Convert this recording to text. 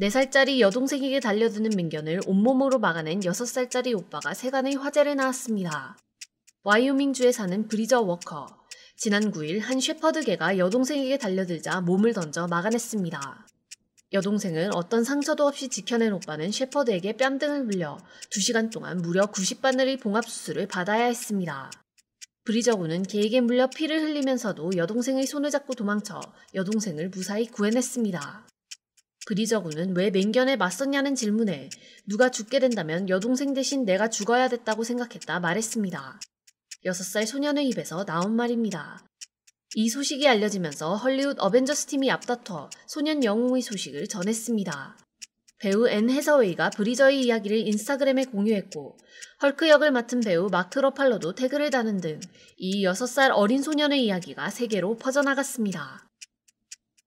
4살짜리 여동생에게 달려드는 맹견을 온몸으로 막아낸 6살짜리 오빠가 세간의 화제를 낳았습니다. 와이오밍주에 사는 브리저 워커. 지난 9일 한 쉐퍼드 개가 여동생에게 달려들자 몸을 던져 막아냈습니다. 여동생은 어떤 상처도 없이 지켜낸 오빠는 셰퍼드에게 뺨등을 물려 2시간 동안 무려 90바늘의 봉합수술을 받아야 했습니다. 브리저군은 개에게 물려 피를 흘리면서도 여동생의 손을 잡고 도망쳐 여동생을 무사히 구해냈습니다. 그리저구는 왜 맹견에 맞섰냐는 질문에 누가 죽게 된다면 여동생 대신 내가 죽어야 됐다고 생각했다 말했습니다. 6살 소년의 입에서 나온 말입니다. 이 소식이 알려지면서 헐리우드 어벤져스 팀이 앞다퉈 소년 영웅의 소식을 전했습니다. 배우 앤 해서웨이가 브리저의 이야기를 인스타그램에 공유했고 헐크 역을 맡은 배우 마크 러팔로도 태그를 다는 등 이 6살 어린 소년의 이야기가 세계로 퍼져나갔습니다.